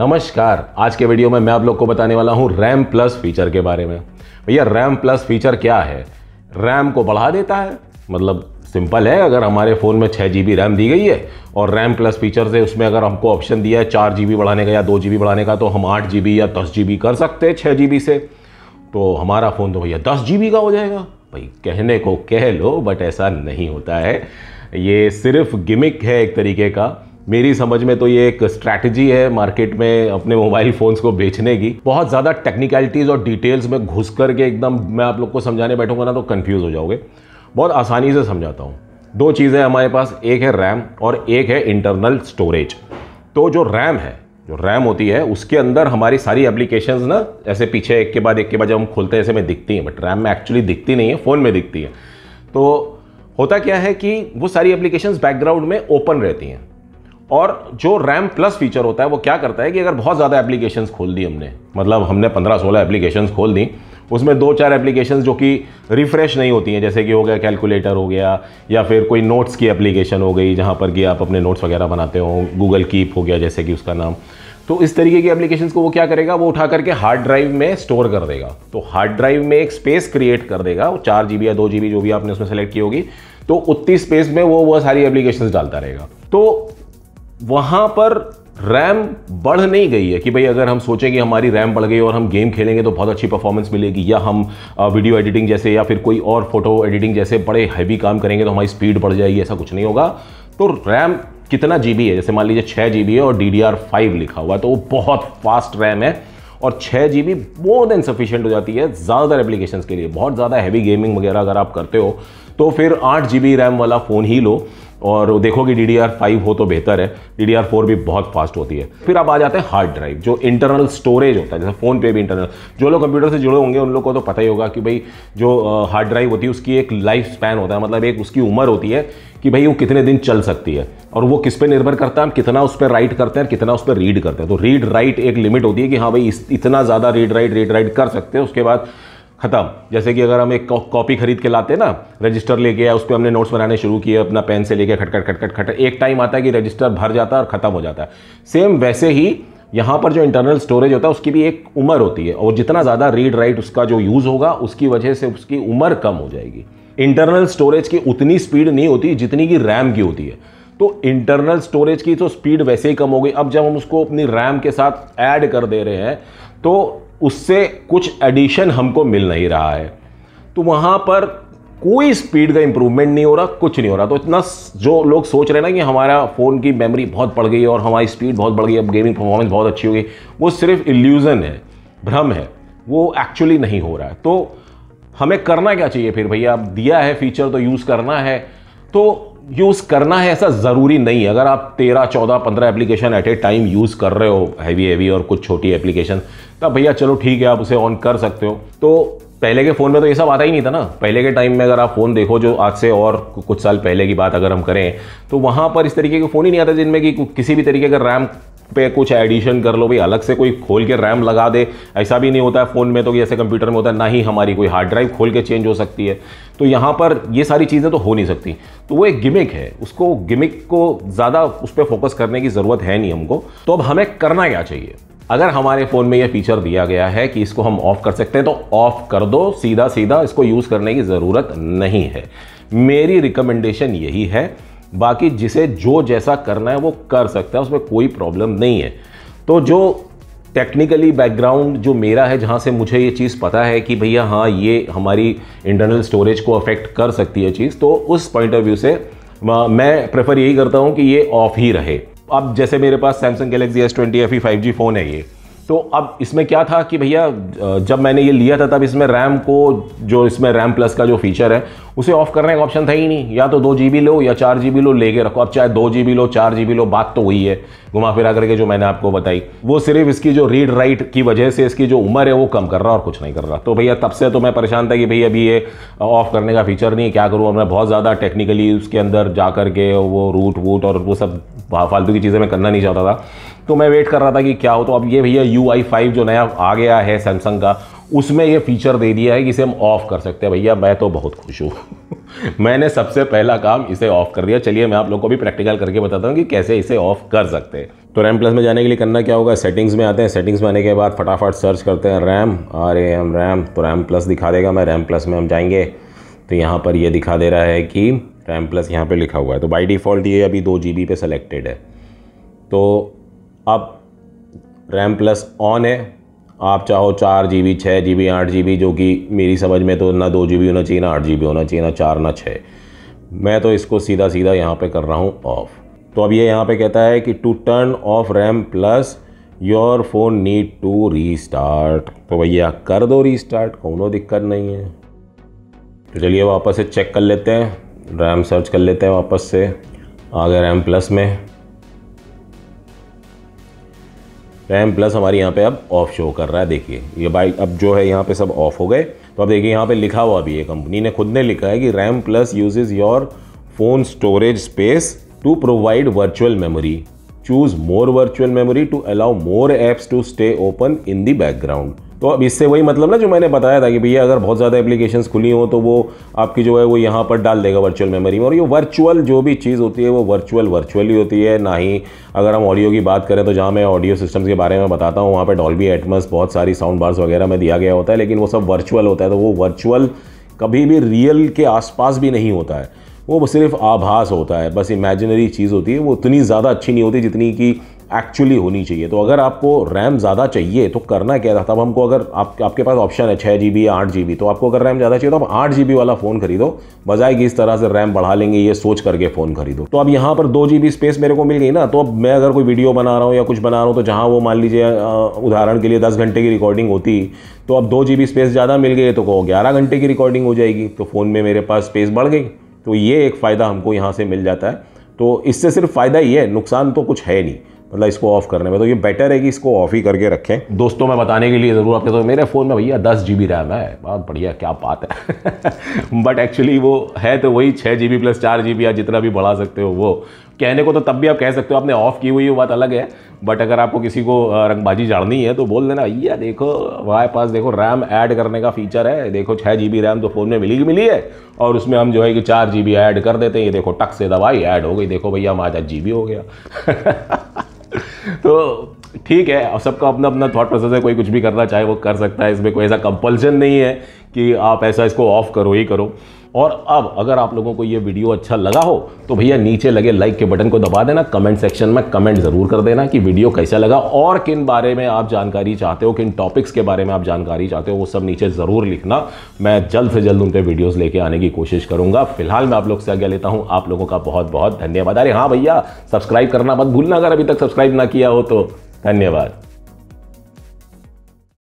नमस्कार आज के वीडियो में मैं आप लोग को बताने वाला हूँ रैम प्लस फीचर के बारे में भैया रैम प्लस फीचर क्या है रैम को बढ़ा देता है मतलब सिंपल है अगर हमारे फ़ोन में छः जी रैम दी गई है और रैम प्लस फीचर से उसमें अगर हमको ऑप्शन दिया है चार जी बढ़ाने का या दो जी बढ़ाने का तो हम आठ जी या दस जी कर सकते हैं छः जी से तो हमारा फ़ोन तो भैया दस जी का हो जाएगा भाई कहने को कह लो बट ऐसा नहीं होता है ये सिर्फ गिमिक है एक तरीके का मेरी समझ में तो ये एक स्ट्रैटेजी है मार्केट में अपने मोबाइल फ़ोन्स को बेचने की बहुत ज़्यादा टेक्निकलिटीज़ और डिटेल्स में घुस करके एकदम मैं आप लोग को समझाने बैठूंगा ना तो कन्फ्यूज़ हो जाओगे बहुत आसानी से समझाता हूँ दो चीज़ें हमारे पास एक है रैम और एक है इंटरनल स्टोरेज तो जो रैम है जो रैम होती है उसके अंदर हमारी सारी एप्लीकेशंस ना ऐसे पीछे एक के बाद एक के बाद जब हम खोलते हैं ऐसे में दिखती हैं बट रैम में एक्चुअली दिखती नहीं है फ़ोन में दिखती है तो होता क्या है कि वो सारी एप्लीकेशंस बैकग्राउंड में ओपन रहती हैं और जो रैम प्लस फीचर होता है वो क्या करता है कि अगर बहुत ज़्यादा एप्लीकेशन खोल दी हमने मतलब हमने पंद्रह सोलह एप्लीकेशन खोल दी उसमें दो चार एप्लीकेशन जो कि रिफ़्रेश नहीं होती हैं जैसे कि हो गया कैलकुलेटर हो गया या फिर कोई नोट्स की एप्लीकेशन हो गई जहाँ पर कि आप अपने नोट्स वगैरह बनाते हो गूगल कीप हो गया जैसे कि उसका नाम तो इस तरीके की एप्लीकेशन को वो क्या करेगा वो उठा करके हार्ड ड्राइव में स्टोर कर देगा तो हार्ड ड्राइव में एक स्पेस क्रिएट कर देगा वो चार जी या दो जी जो भी आपने उसमें सेलेक्ट की होगी तो उतनी स्पेस में वो वह सारी एप्लीकेशंस डालता रहेगा तो वहां पर रैम बढ़ नहीं गई है कि भाई अगर हम सोचें कि हमारी रैम बढ़ गई और हम गेम खेलेंगे तो बहुत अच्छी परफॉर्मेंस मिलेगी या हम वीडियो एडिटिंग जैसे या फिर कोई और फोटो एडिटिंग जैसे बड़े हैवी काम करेंगे तो हमारी स्पीड बढ़ जाएगी ऐसा कुछ नहीं होगा तो रैम कितना जी है जैसे मान लीजिए छः जी है और डी डी लिखा हुआ है तो वो बहुत फास्ट रैम है और छः G B more than sufficient हो जाती है ज़्यादातर एप्लीकेशंस के लिए बहुत ज़्यादा हैवी गेमिंग वगैरह अगर आप करते हो तो फिर आठ जी बी रैम वाला फ़ोन ही लो और देखोगे डी डी आर फाइव हो तो बेहतर है डी डी आर फोर भी बहुत फास्ट होती है फिर आप आ जाते हैं हार्ड ड्राइव जो इंटरनल स्टोरेज होता है जैसे फ़ोन पे भी इंटरनल जो लोग कंप्यूटर से जुड़े होंगे उन लोग को तो पता ही होगा कि भाई जो हार्ड ड्राइव होती है उसकी एक लाइफ स्पैन होता है मतलब एक उसकी उम्र होती है कि भाई वो कितने दिन चल सकती है और वो किस पे निर्भर करता है हम कितना उस पर राइट करते हैं कितना उस पर रीड करते हैं तो रीड राइट एक लिमिट होती है कि हाँ भाई इतना ज़्यादा रीड राइट रीड राइट कर सकते हैं उसके बाद ख़त्म जैसे कि अगर हम एक कॉपी खरीद के लाते ना रजिस्टर लेके आए उस पर हमने नोट्स बनाने शुरू किए अपना पेन से लेके खटखट खटखट खट एक टाइम आता है कि रजिस्टर भर जाता है और ख़त्म हो जाता है सेम वैसे ही यहाँ पर जो इंटरनल स्टोरेज होता है उसकी भी एक उम्र होती है और जितना ज़्यादा रीड राइट उसका जो यूज़ होगा उसकी वजह से उसकी उम्र कम हो जाएगी इंटरनल स्टोरेज की उतनी स्पीड नहीं होती जितनी की रैम की होती है तो इंटरनल स्टोरेज की तो स्पीड वैसे ही कम हो गई अब जब हम उसको अपनी रैम के साथ ऐड कर दे रहे हैं तो उससे कुछ एडिशन हमको मिल नहीं रहा है तो वहाँ पर कोई स्पीड का इंप्रूवमेंट नहीं हो रहा कुछ नहीं हो रहा तो इतना जो लोग सोच रहे हैं ना कि हमारा फ़ोन की मेमोरी बहुत बढ़ गई और हमारी स्पीड बहुत बढ़ गई अब गेमिंग परफॉर्मेंस बहुत अच्छी हो गई वो सिर्फ इल्यूज़न है भ्रम है वो एक्चुअली नहीं हो रहा है तो हमें करना क्या चाहिए फिर भैया अब दिया है फीचर तो यूज़ करना है तो यूज़ करना है ऐसा ज़रूरी नहीं है अगर आप तेरह चौदह पंद्रह application at a time use कर रहे हो हैवी हैवी और कुछ छोटी एप्लीकेशन तब भैया चलो ठीक है आप उसे ऑन कर सकते हो तो पहले के फ़ोन में तो ये सब आता ही नहीं था ना पहले के टाइम में अगर आप फ़ोन देखो जो आज से और कुछ साल पहले की बात अगर हम करें तो वहाँ पर इस तरीके के फ़ोन ही नहीं आते जिनमें कि किसी भी तरीके का रैम पे कुछ एडिशन कर लो भाई अलग से कोई खोल के रैम लगा दे ऐसा भी नहीं होता है फ़ोन में तो जैसे कंप्यूटर में होता है ना ही हमारी कोई हार्ड ड्राइव खोल के चेंज हो सकती है तो यहाँ पर ये सारी चीज़ें तो हो नहीं सकती तो वो एक गिमिक है उसको गिमिक को ज़्यादा उस पर फोकस करने की ज़रूरत है नहीं हमको तो अब हमें करना क्या चाहिए अगर हमारे फ़ोन में यह फीचर दिया गया है कि इसको हम ऑफ़ कर सकते हैं तो ऑफ़ कर दो सीधा सीधा इसको यूज़ करने की ज़रूरत नहीं है मेरी रिकमेंडेशन यही है बाकी जिसे जो जैसा करना है वो कर सकता है उसमें कोई प्रॉब्लम नहीं है तो जो टेक्निकली बैकग्राउंड जो मेरा है जहाँ से मुझे ये चीज़ पता है कि भैया हाँ ये हमारी इंटरनल स्टोरेज को अफेक्ट कर सकती है चीज़ तो उस पॉइंट ऑफ व्यू से मैं प्रेफर यही करता हूँ कि ये ऑफ ही रहे अब जैसे मेरे पास Samsung Galaxy S twenty F E five G phone है ये तो अब इसमें क्या था कि भैया जब मैंने ये लिया था तब इसमें रैम को जो इसमें रैम प्लस का जो फीचर है उसे ऑफ करने का ऑप्शन था ही नहीं या तो दो जी बी लो या चार जी बी लो लेके रखो अब चाहे दो जी बी लो चार जी बी लो बात तो वही है घुमा फिरा करके जो मैंने आपको बताई वो सिर्फ इसकी जो रीड राइट की वजह से इसकी जो उम्र है वो कम कर रहा और कुछ नहीं कर रहा तो भैया तब से तो मैं परेशान था कि भैया अभी ये ऑफ करने का फीचर नहीं क्या करूँ और मैं बहुत ज़्यादा टेक्निकली उसके अंदर जा करके वो रूट वूट और वो सब फालतू की चीज़ें मैं करना नहीं चाहता था तो मैं वेट कर रहा था कि क्या हो तो अब ये भैया यू आई फाइव जो नया आ गया है सैमसंग का उसमें ये फीचर दे दिया है कि इसे हम ऑफ़ कर सकते हैं भैया मैं तो बहुत खुश हूँ मैंने सबसे पहला काम इसे ऑफ़ कर दिया चलिए मैं आप लोग को भी प्रैक्टिकल करके बताता हूँ कि कैसे इसे ऑफ़ कर सकते हैं तो रैम प्लस में जाने के लिए करना क्या होगा सेटिंग्स में आते हैं सेटिंग्स में आने के बाद फटाफट सर्च करते हैं RAM R A M RAM तो रैम प्लस दिखा देगा मैं रैम प्लस में हम जाएंगे तो यहाँ पर ये दिखा दे रहा है कि रैम प्लस यहाँ पर लिखा हुआ है तो बाई डिफ़ॉल्ट ये अभी दो जी बी पे सेलेक्टेड है तो अब रैम प्लस ऑन है आप चाहो चार जी बी छः जी बी आठ जी बी जो कि मेरी समझ में तो ना दो जी बी होना चाहिए ना आठ जी बी होना चाहिए ना चार ना छः मैं तो इसको सीधा सीधा यहाँ पे कर रहा हूँ ऑफ़ तो अब ये यहाँ पे कहता है कि to turn off RAM plus your phone need to restart तो भैया कर दो रीस्टार्ट कौनो दिक्कत नहीं है तो चलिए वापस से चेक कर लेते हैं रैम सर्च कर लेते हैं वापस से आ गए रैम प्लस में रैम प्लस हमारे यहाँ पे अब ऑफ शो कर रहा है देखिए ये बाइक अब जो है यहाँ पे सब ऑफ हो गए तो अब देखिए यहाँ पे लिखा हुआ भी है कंपनी ने खुद ने लिखा है कि RAM plus uses your phone storage space to provide virtual memory choose more virtual memory to allow more apps to stay open in the background तो अब इससे वही मतलब ना जो मैंने बताया था कि भैया अगर बहुत ज़्यादा एप्लीकेशन खुली हों तो वो आपकी जो है वो यहाँ पर डाल देगा वर्चुअल मेमोरी में और ये वर्चुअल जो भी चीज़ होती है वो वर्चुअल वर्चुअली होती है ना ही अगर हम ऑडियो की बात करें तो जहाँ मैं ऑडियो सिस्टम्स के बारे में बताता हूँ वहाँ पर डॉल्बी एटमस बहुत सारी साउंड बार्स वगैरह में दिया गया होता है लेकिन वो सब वर्चुअल होता है तो वो वर्चुअल कभी भी रियल के आसपास भी नहीं होता है वो सिर्फ आभास होता है बस इमेजिनरी चीज़ होती है वो उतनी ज़्यादा अच्छी नहीं होती जितनी कि एक्चुअली होनी चाहिए तो अगर आपको रैम ज़्यादा चाहिए तो करना क्या था तब हमको अगर आप आपके पास ऑप्शन है छः जी बी या आठ जी बी तो आपको अगर रैम ज़्यादा चाहिए तो आप आठ जी बी वाला फ़ोन खरीदो बजाय कि इस तरह से रैम बढ़ा लेंगे ये सोच करके फ़ोन खरीदो तो अब यहाँ पर दो जी बी स्पेस मेरे को मिल गई ना तो अब मैं अगर कोई वीडियो बना रहा हूँ या कुछ बना रहा हूँ तो जहाँ वो मान लीजिए उदाहरण के लिए दस घंटे की रिकॉर्डिंग होती तो अब दो जी स्पेस ज़्यादा मिल गई तो कहो ग्यारह घंटे की रिकॉर्डिंग हो जाएगी तो फ़ोन में मेरे पास स्पेस बढ़ गई तो ये एक फ़ायदा हमको यहाँ से मिल जाता है तो इससे सिर्फ फ़ायदा ही है नुकसान तो कुछ है नहीं मतलब इसको ऑफ़ करने में तो ये बेटर है कि इसको ऑफ़ ही करके रखें दोस्तों मैं बताने के लिए ज़रूर आपके तो मेरे फ़ोन में भैया दस जी बी रैम है बहुत बढ़िया क्या बात है बट एक्चुअली वो है तो वही छः जी बी प्लस चार जी बी या जितना भी बढ़ा सकते हो वो कहने को तो तब भी आप कह सकते हो आपने ऑफ़ की हुई वो बात अलग है बट अगर आपको किसी को रंगबाजी जाननी है तो बोल देना भैया देखो हमारे पास देखो रैम ऐड करने का फीचर है देखो छः जी बी रैम तो फ़ोन में मिली मिली है और उसमें हम जो है कि चार जी बी ऐड कर देते हैं ये देखो टक से दवाई ऐड हो गई देखो भैया हमारा जी बी हो गया तो ठीक है सबका अपना अपना थॉट प्रोसेस है कोई कुछ भी करना चाहे वो कर सकता है इसमें कोई ऐसा कंपल्शन नहीं है कि आप ऐसा इसको ऑफ करो ही करो और अब अगर आप लोगों को ये वीडियो अच्छा लगा हो तो भैया नीचे लगे लाइक के बटन को दबा देना कमेंट सेक्शन में कमेंट ज़रूर कर देना कि वीडियो कैसा लगा और किन बारे में आप जानकारी चाहते हो किन टॉपिक्स के बारे में आप जानकारी चाहते हो वो सब नीचे ज़रूर लिखना मैं जल्द से जल्द उन पर वीडियोज़ लेके आने की कोशिश करूँगा फिलहाल मैं आप लोग से आज्ञा लेता हूँ आप लोगों का बहुत बहुत धन्यवाद अरे हाँ भैया सब्सक्राइब करना मत भूलना अगर अभी तक सब्सक्राइब ना किया हो तो धन्यवाद